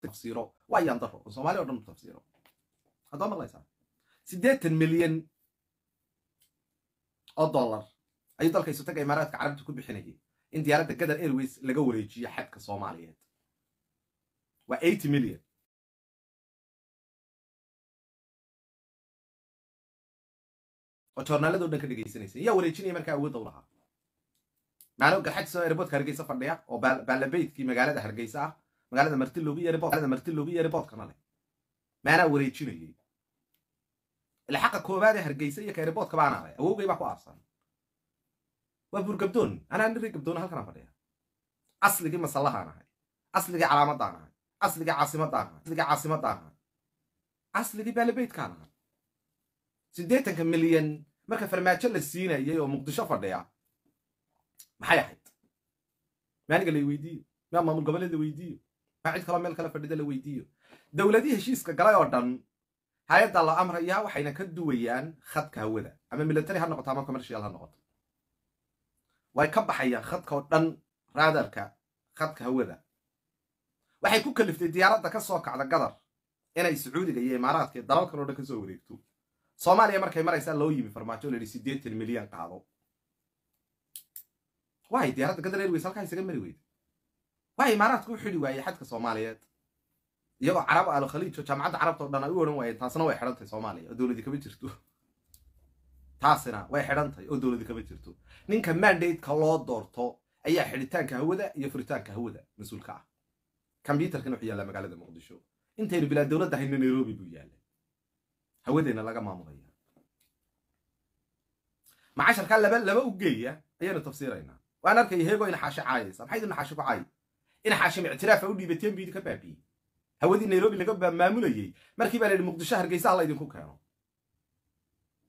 tafsiro waa ayaan daro oo somaali dhan tafsiro haddaa maqlaysaa siddeetan milyan oo dollar ayuu dalka isotaga imaaraadka carabta ku bixinayay in diyaaradda gadar airways laga wareejiyo xadka soomaaliyeed waa eighty milyan oo joornaalada o dhan ka dhegaysanaysa yaa wareejinaya markaa awoodda u lahaa maano garxajisoo airboodka hargeysa fadhiya oo baalabeydkii magaalada hargeysa ah magaalada marti loogu yeeray boodkana leh maanaa wareejinayay ila xaqa koobaadee hargeysa iyo kayriboodka baanaa leh awowgay baa ku aabsan waa buurgabdoon anaa nirey gabdoona halkanaan fadhiya asligii masallahaan ahay asligii calaamadaan ahay asligii caasimadaan ahay asligii caasimadaan ahay asligii baalibeydkaan ahay siddeetanka milyan marka farmaajo la siinayay oo muqdisho fadhiya maxay ahayd maaniga lay weydiiyo maa maamul goboleed la weydiiyo maa cid kaloo meel kale fadhida la weydiiyo dowladii heshiiska galay oo dhan hay-addaa la amraya waxayna ka duwayaan khadka hawada ama military ha noqoto ama commercial ha noqoto way ka baxayaan khadkaoo dhan raadarka khadka hawada waxay ku kaliftay diyaaradda kasoo kacda gadar inay sacuudiga iyo imaaraadka iyo dalalkan o dhan kasoo wareegto soomaaliya markay maraysaa loo yimi farmaajo la yidhi siddeetan milyan qaado waay diyaaradda gadar airways halkaa isaga mari weyda waa imaaraadka u xidi waayey xadka soomaaliyeed iyagoo carab aalo khaliijo jaamacadda carabta o dhan ay u odhan waayeen taasna way xidhantahy soomaaliya oo dowladi kama jirto taasina way xidhantahy oo dowladi kama jirto ninka mandateka loo doorto ayaa xidhitaanka hawada iyo furitaanka hawada mas-uulka ah kombyuutarkana wuxuu yaallaa magaalada muqdisho intaynu bilaa dowladda hayno nairobi buu yaalla hawadeena laga maamulaya macasharkaa laba laba u geeya ayaanu tafsiiraynaa waan arkaya heego ina xaashe caayaysa maxay idin xaashe ku caayi in xaashim ictiraafa u dhiibateen buu idinka baabi'ey hawadii nairobi laga maamulayey markii baa layidhi muqdisho hargeysaha laydinku keeno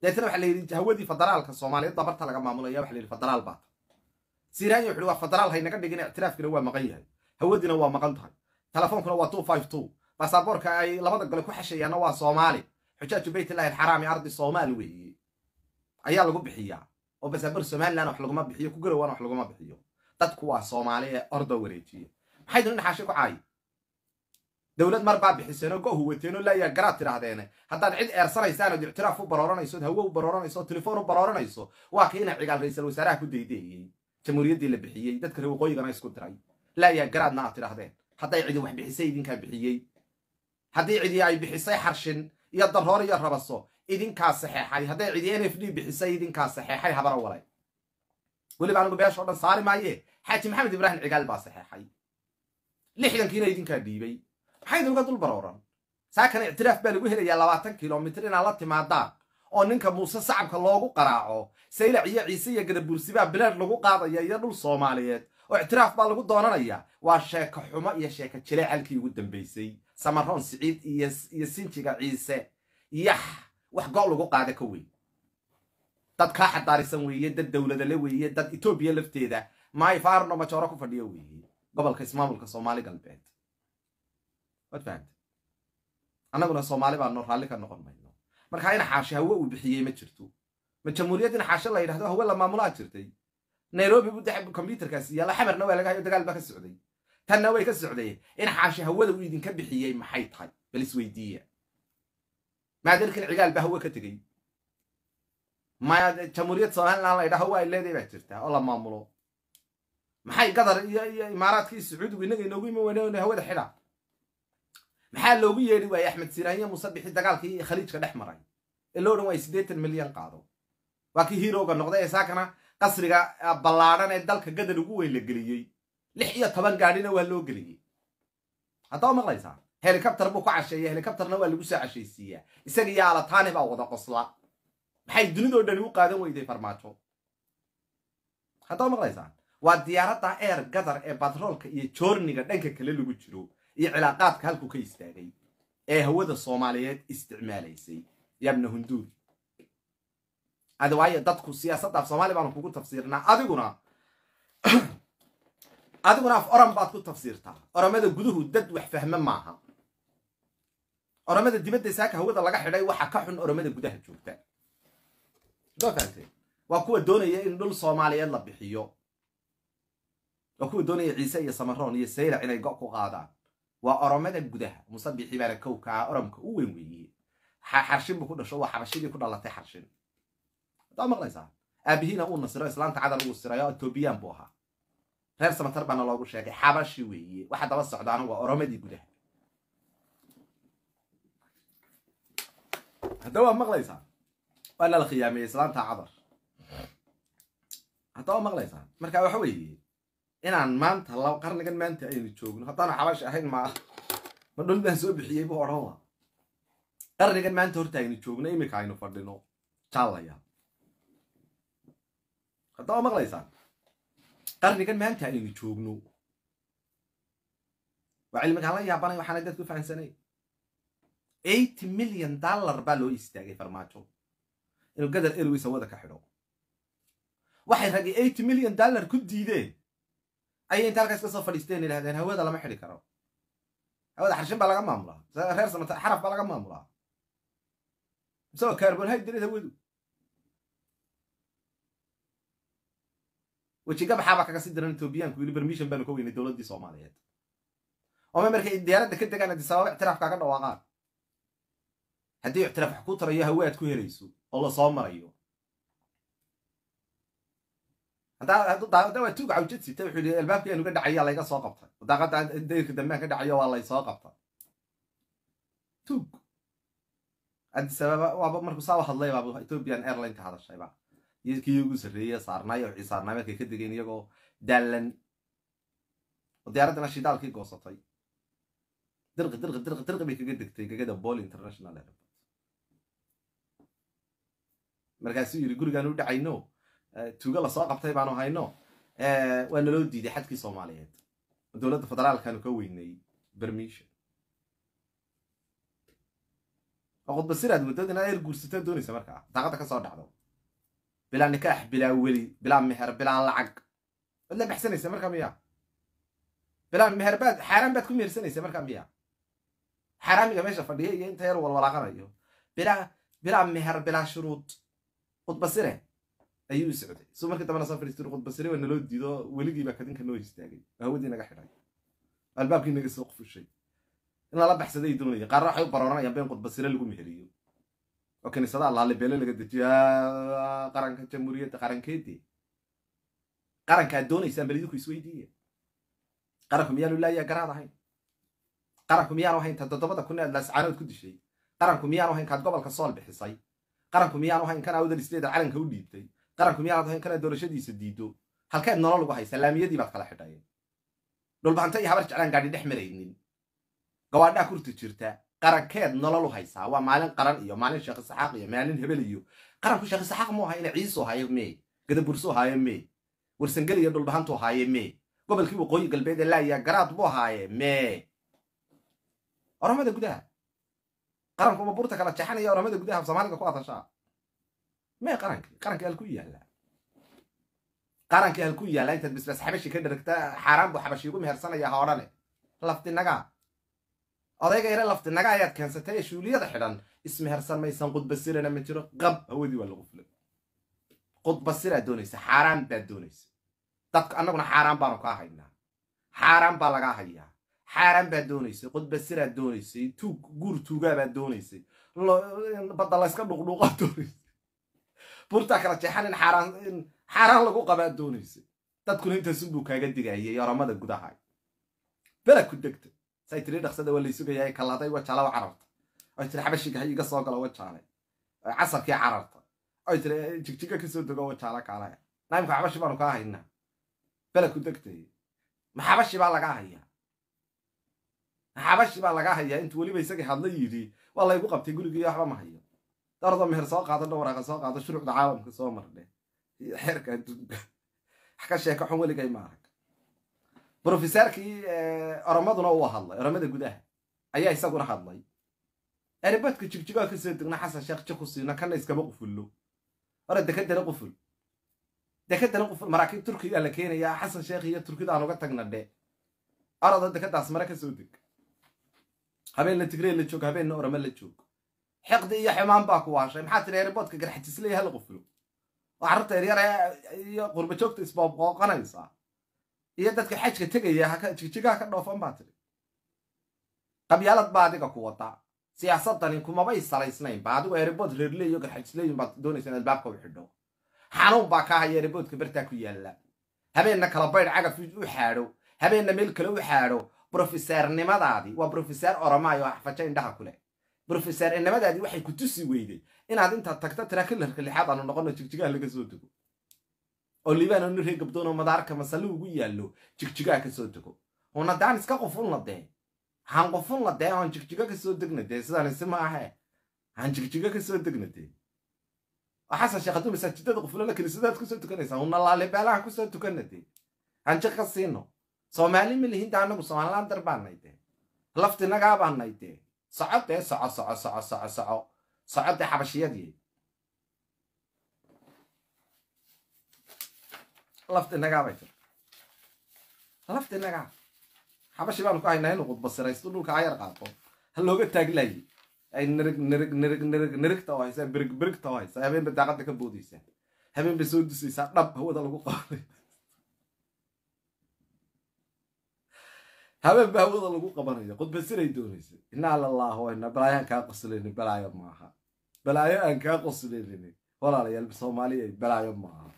deetna waxa layidhi hawadii federaalka soomaaliya dabarta laga maamulaya waxa layidhi federaal baata siiraanya wuxuuhi waa federaal haynaga dhigin ictiraafkina waa maqan yahay hawadina waa maqan tahay telefoonkuna waa two five two baasaboorka ay labada gole ku xashayaanna waa soomaali xujaaju baytillahi alxaraami ardi soomaali weeye ayaa lagu bixiyaa oo basaaboor somalilan wax laguma bixiyo ku garowaana wax laguma bixiyo dadku waa soomaali ee ordo wareejiya maxay doon in xaashi ku caayo dowlad marbaa baa bixiseenoo go-hu wateenoo laayaa garaad tidhaahdeene haddaad cid eersanaysaan ood ictiraaf u barooranaysood hawo u barooranayso telefoon u barooranayso waa kii ina cigaal ra-iisal wasaaraha ku daydeeyey jamhuuriyaddii la bixiyey dadka reewoqooyigana isku diray laayaa garaadna aad tidhahdeen hadday cidi wax bixisay idinkaa bixiyey haddii cidii ay bixisay xarshin iyo daroor iyo rabaso idinkaa saxeexay hadday cidii n f d bixisay idinkaa saxeexay habara walay weliba anigu beeshao dhan saari maaye xaaji maxamed ibraahim cigaal baa saxeexay lixdankiina idinkaa dhiibay maxay idinka dul barooran saakana ictiraaf baa lagu helayaa labaatan kilomitr inaad la timaadaan oo ninka muuse sacabka loogu qaraaco saylac iyo ciise iyo baa bileed lagu qaadaya iyo dhul soomaaliyeed oo ictiraaf baa lagu doonanaya waa sheeko xumo iyo sheeko jilee halkii ugu dambaysay samaroon siciid iyo sinjiga ciise yax wax go' lagu qaada ka weyn dad kaa xadaarisan weeye dad dowladale weeye dad etoobiya lafteeda maayo faarno majooro ku fadhiyo weeye gobolka ismaamulka soomaali galbeed waad annaguna soomaali baanoo raalli ka noqon mayno markaa in xaashi hawe uu bixiyey ma jirto ma jamhuuriyad in xaashe la yidhahdo hawe la maamulaa jirtay nairobi bu da kombyutarkaasi yaalla xamarna waa laga lagahayoo dagaal ba ka socday tanna way ka socdeen in xaashi hawada uu idinka bixiyey maxay tahay bal isweydiiya maadalkan cigaal baa hawe ka tegey jamhuuriyad somalilan la ydhaho waa ay leedahay baa jirtaa oo la maamulo maxay qatar iyo imaaraadkii sacuudigu inaga inoogu iman weyn hawada xidha maxaa loogu yeedhi waayey axmed siraahiya musabixi dagaalkii khaliijka dhex maray ee loo dhan waay siddeetan milyan qaado waa kii hiirowga noqday ee qasriga ah, ballaadhan ee dalka gadan ugu weyn la geliyey lix iyo toban gaadhina waa loo geliyey haddaba maqlaysaa helikabtar buu ku casheeya helikabtarna waa lagu soo cashaysiiyaa isaga iyo alataani baa wada qosla maxay dunidoo dhani u qaadan weyday farmaajo haddaba maqlaysaa waa diyaaradda eer gadar ee batroolka iyo joorniga dhanka kale lagu jiro iyo cilaaqaadka halkuu ka istaagay ee hawada soomaaliyeed isticmaalaysay yabna hunduur adi waayo dadku siyaasaddaaf soomaali baanu kugu tafsiirnaa adiguna adiguna af oram baad ku tafsiirtaa oramada guduhu dad wax fahme maaha oramada dibadda saaka hawada laga xidhay waxaa ka xun oramada gudaha joogta waa kuwa doonaya in dhul soomaaliyeed la bixiyo waa kuwa doonaya ciise iyo samaroon iyo saylac inay go' ku qaadaan waa oromada gudaha musabixii baana kowkaa oromka u weyn weeye xarshinbu ku dhasho waa xabashidii ku dhalatay xarshin adaa maqlaysaa aabihiina uu nasiro islaanta cadan ugu sirayo etoobiyaan buu ahaa reer samatar baana loogu sheegay xabashi weeye waxa daba socdaana waa oromadii gudaha hadda waa maqlaysaa waa lala khiyaameeyey islaanta cadar hadda waa maqlaysaa marka waxa weeye inaan maanta la qarnigan maanta aynu joogno haddaan xabaash ahayn ma ma dhul baan soo bixiyey buu odhan la qarnigan maanta horta aynu joogno iminka aynu fadhino jaalaya hadda maqlaysaan qarnigan maanta aynu joogno waa cilmiga hala yaabanay waxaana dadku fahamsanay eighty million dollar baa loo istaagay farmaajo inuu gadar airwaysa wada ka xidho waxay ragay eighty million dollar ku diideen ayay inta halkaas kasoo fadhiisteen idhahdeen hawada lama xidi karo hawada xarshin baa laga maamulaa reer samata xaraf baa laga maamulaa isagoo carbonhydrat hawadu wejigabaxaabaa kaga sii diran etoobiyaanku yili bermishan baanu ka weynay dowladdii soomaaliyeed ooma markay diyaaradda ka degaan haddii sababa ictiraafkaaga dhawaaqaan haddii ictiraaf wax kuu tarayo hawaad ku helayso oo la soo marayo adawaa tuug cawjadsit wuxuu albaabkaynu ka dhacayaa qabtay daaqada dayrka ka dhacayo waa laysoo qabtay tuug adisababa waaba markuu saaba hadlay baaba ethiopian airline ka hadashayba iyagoo daalan oo diyaaraddana bay kaga degtay gegada bool dhacayno tuuga lasoo qabtay baanu hayno waa naloo diiday xadkii soomaaliyeed dowladda federaalkaanu ka weynay bermisha qudbasir aad muddad inaad eer guursataa doonaysa markaa daaqadda ka soo dhacdo bilaa nikaax bilaa weli bilaa meher bilaa lacag waad la baxsanaysa markaa miya bilaa meher baad xaaraan baad ku mehersanaysa markaa miya xaaraamiga meesha fadhiya iyo inta yar walwalaaqanayo bilaa bilaa meher bilaa shuruud qudbasire ayuu socday so markii dambana safaristiri khudbasire waa naloo diido weligiibaa kadinka noo istaagay hawadi naga xidhay albaabkii naga soo qufushay in baxsaday doonaya qaarna waxay u barooranayaan been khudbasire lagu meheriyo oo kiniisada allaale beele laga dejiyo qaranka jamhuuriyadda qarankeedee qarankaad doonaysaan bal idinku isweydiiya qaranku miyaanu laayaa garaad ahayn qaranku miyaanu ahayn ta toddobada kun ee ad laascaanood ku dishay qaranku miyaanu ahayn kaad gobolka sool bixisay qaranku miyaanu ahayn kan awdal isleeda calanka u dhiibtay qaranku miyaanaad ahayn kanaad doorashadiisa diido halkeed nolol ugu haysaa laamiyadii baad kala xidhayeen dhulbahanto iyo habar jeclaan gaadhi dhex maraynin gawaadhaa kurta jirta qarankeed nolol haysaa waa maalin qaran iyo maalin sheekhisaxaaq iyo maalin hebel iyo qaranku sheekhisaxaaq mu aha ina ciiso haayo mee gadaburso haayo mee warsangel dhulbahantu haaye mee gobolkii waqooyi galbeed ee laayaa garaad buu haaye mee oramada gudaha qaranku ma burta kala jexanaya oramada gudaha af soomaaliga ku adashaa maya qaranka qaranka halku yaalaa qaranka halku yaallaa intaad basbaas xabashi ka dharagtaa xaaraan buu xabashi igu mehersanaya ha odhane odayga yare laftinaga ayaad keensatay ee shuuliyada xidhan ismehersan maysan qudbasirana ma jiro qab hawadii waa lagu filay qudbasiraad doonaysa xaaraan baad doonaysa dadka annaguna xaaraan baanu kaa haynaa xaaraan baa lagaa hayaa xaaraan baad doonaysay qudbasiraad doonaysay tuug guur tuugaabaad doonaysay badda layska dhuqdhuuqaad doonaysay buurtaa kala jeexan in xaaraan in xaaraan lagu qabaa doonaysa dadkuna intaasunbuu kaaga digayay oramada gudaha belaku degta say dhaqsada waa laysugayaa kalladay waa jaala waa cararta oy tiri xabashigaha iga soo gala waa jaalay casarkii cararta oy tiri eh, jigjiga ka soo dogo jaala kaalaya naimka xabashi baanu kaa haynaa belaku degtay ma xabashi baa lagaa hayaa ma xabashi baa lagaa hayaa intuu weliba isagii hadla yidhi waa laygu qabtay gurigii waxba ma hayo darda meher soo qaado dhawraaqa soo qaado shuruucda caalamka soo marne xeerka adduunka wax ka sheeka xun weligay ma arag brofesaarkii eh, oromaduna uu hadlay oramada gudaha ayaa isaguna hadlay eribadka jigjigoa kasoo soo degna xasan sheekh jakusiina kana iskama qufullo hore dekadana quful dekadana quful maraakiib turkigaa la keenayaa xasan sheekh iyo turkida aan uga tagna dhe arada dekadaas mare kasoo soo deg habeenna tigree la joog habeenna orome la joog xiqdi iyo xumaan baa ku waashay maxaa tiri heriboodka garxatisle hala quflo waxaa rabta heryar iyo qurbajoogta isboobqooqanaysaa iyo dadka xajka tegaya jigjigaha ka dhoofan baa tiri qabyaalad baa adiga ku wadaa siyaasadani kumabay salaysnaynba adigu erebood reerle iyo garxajisleyin baad doonaysa in albaabka u xidho xanuun baa kaa haya ereboodka bartaa ku yaalla habeenna kala baydh cagaf u xaadho habeenna meel kale u xaadho brofesaarnimadaadii waa brofesaar oramaayo axfajo indhaha ku leh brofesor enimadaadii waxay ku tusi weyday inaad intaad tagta tirakilarka lixaad aanu noqono jigjigaha laga soo dego oo liibaan ree gabdoono madaarka masalli ugu yaallo jigjigaha ka dego una daan iska qofunla dee haan qofunla dee aan jigjigo ka degna dee sidaan ma ahee aan jigjigo ka degna dee waxaase sheekhadu masaajidada qufulala kiniisadaad kusoo tukanaysaa una laalibaalahan kusoo tukanna dee aan jiq ka siino soomaali ma anagu dee annagu somalilaan darbaanay dee laftinagaa dee socod dee soco soco soco soco soco socod dee xabashiyadii laft inagaa bay tir laft inagaa xabashi baanu ku haynaa inu qudbasiraysto dhulka ayar qaato ha looga taaglaye ay nirig nirig nirig nirig nirigta oo haysaa birig birigta oo haysaa habeen bay daaqadda ka boodaysaa habeen bay soo dusaysaa dhab hawada lagu habeen baa hawada lagu qabanaya qodbasiray doonaysa inaa lalaahoyna balaayo aan kaa qosleyni balaayo maaha balaayo aan kaa qosleynin walaalayaal soomaaliya balaayo maaha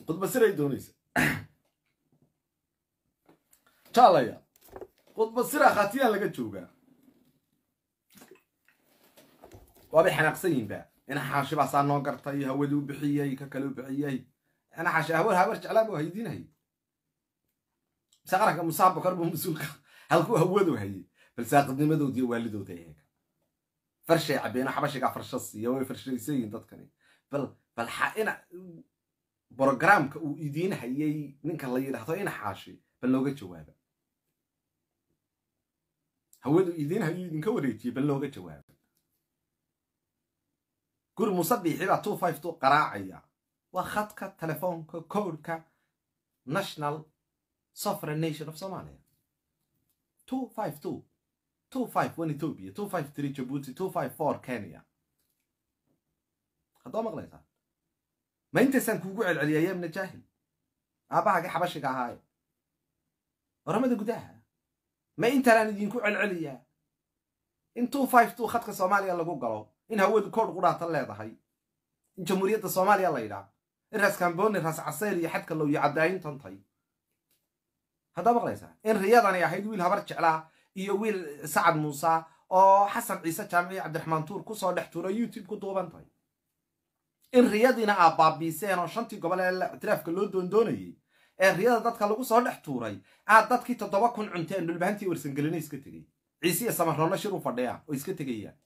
qodbasiray doonaysa jaalaya qodbasira khatiyaan laga joogaa waabay xanaaqsan yihinba ina xaashi noo gartay hawadii u bixiyey ka kale u bixiyey ina xaashi habar habar jeclaa buu haydinhay mise qaranka musaa bokarbu mas-uulka halkuu hawadu hayey bal saaqibnimadood iyo farshay cabeeno xabashigaa farsha siiya way farshaysayiin dadkani bal bal ina brogramka uu idiin hayay ninka la yidhaahdo ina xaashi bal looga jawaaba hawadu idiin hayuu idinka wareejiyey bal looga jawaaba guri musadixii two five two qaraacaya waa khadka telefoonka codka national sovereign nation of somalia two five two two five one ethoopia two five three jabuuti two five four kenya haddoo maqlaysaan ma intaysaan kuugu celceliya ya ibna jaahil aabbahaga xabashiga ahaaye oramada gudaha ma intaanaan idinku celceliyaa in two five two khadka soomaaliya lagu galo in hawadu kood qudhaatan leedahay in jamhuuriyadda soomaaliya la yidhaa in raskamboni kambooni raas iyo xadka low iyo caddaayintantay haddaa maqlaysaa in riyadani ahayd wiil habar jeclaa iyo wiil sacad muuse oo xasan ciise jaamici cabdiraxmaan tuur kusoo dhex tuuro youtube ku duuban tahay in riyadiina aad baabiiseen oo shantii gobol ee ictiraafka loo doondoonayey ee riyada dadka lagu soo dhex tuuray aad dadkii toddoba kun cunteen dhulbahantii warsangeline iska tegay ciise iyo samarroollo shir u fadhiyaan oo iska tegayaan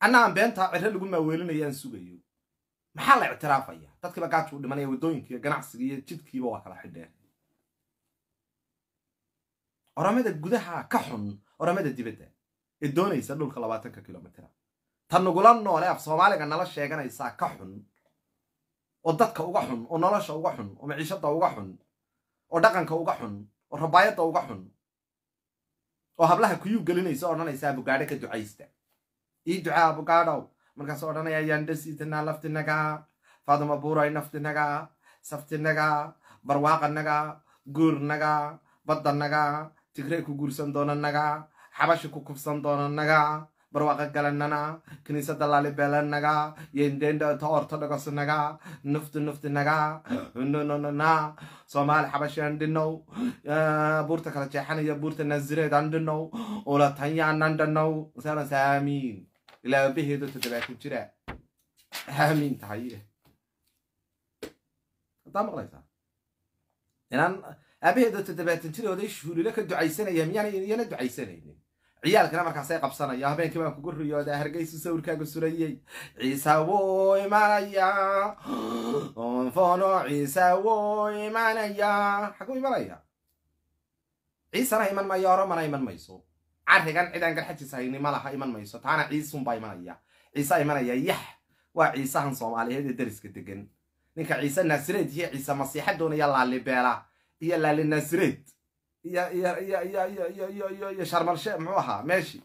anna aan cirre lagu maaweelinaya aan sugayo maxaa la ictiraafaya dadkiiba gaajuu dhimanaya waddooyinkiiyo ganacsiga jidkiiba waa kala xidheen oramada gudaha ka xun oramada dibadda ee doonaysa dhulka labaatanka kilomitra ta nugula noole af soomaaliga nala sheeganaysaa ka xun oo dadka uga xun oo nolosha uga xun oo maciishada uga xun oo dhaqanka uga xun oo rabaayadda uga xun oo hablaha kuyuu gelinaysa odhanaysa abugaadho ka ducaysta ii ducaa abugaadhow markaasoo odhanaya yaandhasiitanaa laftinagaa faaduma buuray naftinagaa saftinagaa barwaaqanagaa guurnagaa baddanagaa tigrey ku guursan doona naga xabashi ku kufsan doona naga barwaaqo galannana kiniisadda laalibeelanaga yendenda taorto dhagosnaga nufti nuftinaga nnna soomaali xabashi aan dhinow buurta kala jeexanaya buurta naazireed aan dhinow ulatanyaanan dhanow sanas aamiin ilaabaheedo todobaatu jira aamiin tahay hadaa maqlaysaa inaan aabaheedooto dabaatintidooday shuulilo ka ducaysanaya miyaana iyana ducaysanaynin ciyaalkana markaasay qabsanaya habeenkii baan kugu riyoodaa hargeysu sawirkaaga surayey ciisa wuu imanaya onfono ciisa wuu imanaya xaguu imanaya ciisana iman maya oromana iman mayso carigan cidaan garxajiisa hayni ma laha iman mayso taana ciisuunbaa imanaya ciisa imanaya yax waa ciisahan soomaaliyeed ee deriska degan ninka ciise naasireed iyo ciise masiixa doonaya laalibeela iyo laalinasred iyo iyo sharmalshe muxuu ahaa meeshii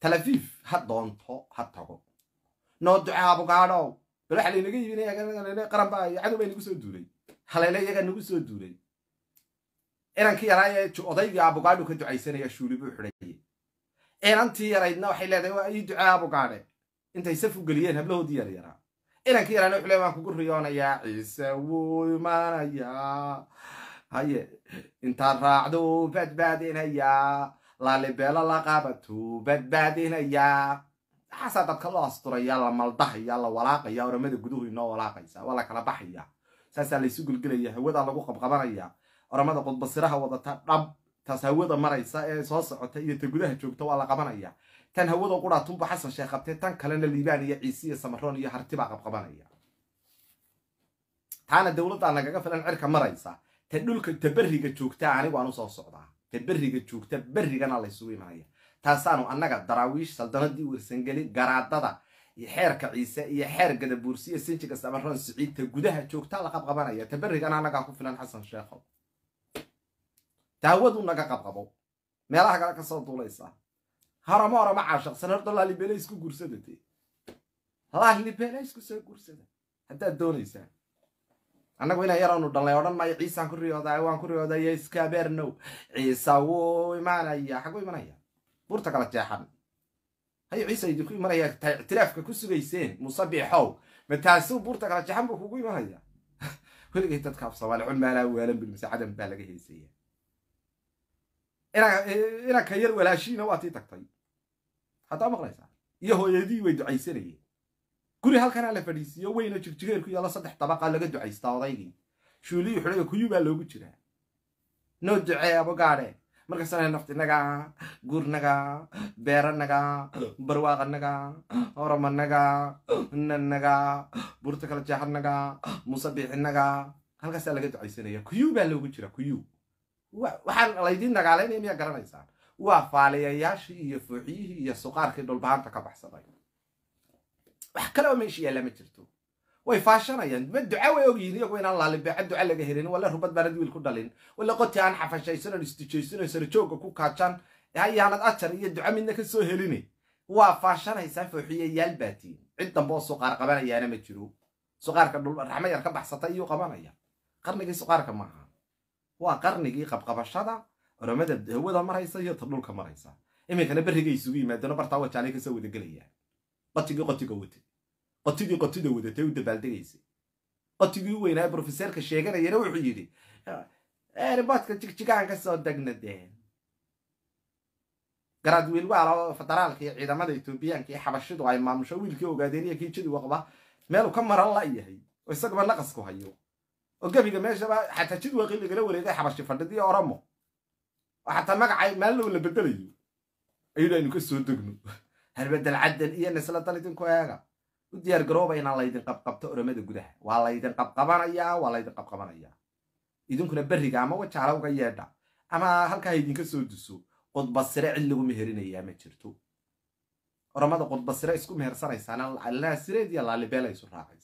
talafiif ha doonto ha tago noo ducaabo gaadhow bal waxa laynaga yiminaya qaran cadow baa inagu soo duulay haleele iyagaa nagu soo duulay inankii yaraa odaygii abugaadhu ka ducaysanaya shuuli buu xidhaye inantii yaraydna waxay leedahay waa ii ducaa abugaadhe intay saf u geliyeen hablahoodii yaryaraa inankii ilaali xule baan kugu riyoonayaa ciise wuu imaanayaa haye intaad raacduu badbaadinayaa laalibeelo la qaabatu badbaadinayaa maxaasaa dadka loo asturaya la maldahaya ah, la walaaqaya oramada guduhu inoo walaaqaysa waa la kala baxaya saasaa laysu gelgelaya hawadaa lagu qabqabanaya oramada qudbasiraha wadata dhab taas hawada maraysa ee soo socota iyo ta gudaha joogta waa la qabanaya tan hawada qudhaa tunba xasan sheekh qabtee tan kalena liibaan iyo ciise iyo samaroon iyo harti qabqabanaya taana dowladdaa nagaga filan cirka maraysa ta dhulka ta berriga joogta anigu aan usoo socdaa ta berriga joogta berrigana laysugu imanaya taasaanu annaga daraawiish saldanadii wersangeli garaadada iyo xeerka ciise iyo xeer gadabuursi sinjiga samaroon siciid ta gudaha joogta la qabqabanaya ta berrigana ku filan xasan sheekhow daawadu naga qabqabo meelaha kale kasoo duulaysa haramo harama caashaqsan horta laalibele isku gursada dee isku soo gursada haddaad doonaysaa annagu inaan yaraanu dhalnay odhan maayo ciisaan ku riyoodaa waan ku riyoodayo iskabeernow ciisa wuu imaanaya xaguu imanaya buurta kala jeexan hayo ciisa idinku imanaya ictiraafka ku sugayseen musabixow ma taasuu buurta kala jeexan buu kugu imanaya weligay dadkaaf soomaali cunmaanaa waalan bilmise cadan baa laga heysaya inanka yar walaashiina waa tii tagtay haddaa maqlaysaa iyo hooyadii way ducaysanayeen guri halkanaa la fadhiisiiyo weynoo ku yaalo saddex dabaqaa laga ducaystaa odaygii shuuliyii kuyu baa loogu jiraa noo ducee abogaadhe markaasana naftinaga guurnaga beeranaga barwaaqanaga oromanaga nanaga burta kala jeexanaga muuse halkaasaa laga ducaysanaya kuyuu baa loogu jira kuyuu waxaan laydiin dagaalaynaya miyaa garanaysaan waa faaliyayaashii iyo fuuxiyihii iyo suqaarkii dhulbahanta ka baxsaday wax kale oo meesha yaalla ma jirto way faashanayaan ma duca way ogyihin iyagu inaan laalibeeca duca laga helin walla rubad baanad wiil ku dhalin wala qoti aan xafashaysanon isdijaysanon sarjoogga ku kaajaan hayaanad ajar iyo duca midna ka soo helini waa faashanaysaa fooxiyayaal baatiin cid dambe oo suqaar qabanayaana ma jiro suqaarka dhulba raxmayar ka baxsata iyuu qabanaya qarnigii suqaarka maaha waa qarnigii qabqabashada culamada hawada maraysa iyo ta dhulka maraysa iminkana berigay isugu yimaadano bartaa wajaalay kasoo wadagelayaan qotigii qotiga watay qotidii qotida wadatay u dabaaldegaysay qotigii u weynaaye brofeseerka sheeganayana wuxuu yidhi riboodka jigjigaan ka soo degna deen garaadwiil waalo federaalka iyo ciidamada etoobiyaanka xabashidu ay maamusho wiilkii ogaadeen iyo kii jadi waqba meelu ka maran la yahay oo isagaba naqasku hayo oo gebiga meeshaba xataa jidwaqi lagala wareegay xabashi fadhidii oromo oo xataa magacay maalinow la bedelayo aynu aynu kasoo degno halbedel caddan iyo nisladan idinku eega u diyaar garooba inaa laydin qabqabto oromada gudaha waa laydin qabqabanayaa waa laydin qabqabanayaa idinkuna berriga ama wajaala uga yeedha ama halkaa idinka soo duso qudba sire cid lagu meherinayaa ma jirto oromada qudba sire isku mehersanaysaana allaa sireed iyo laalibeela raacaysa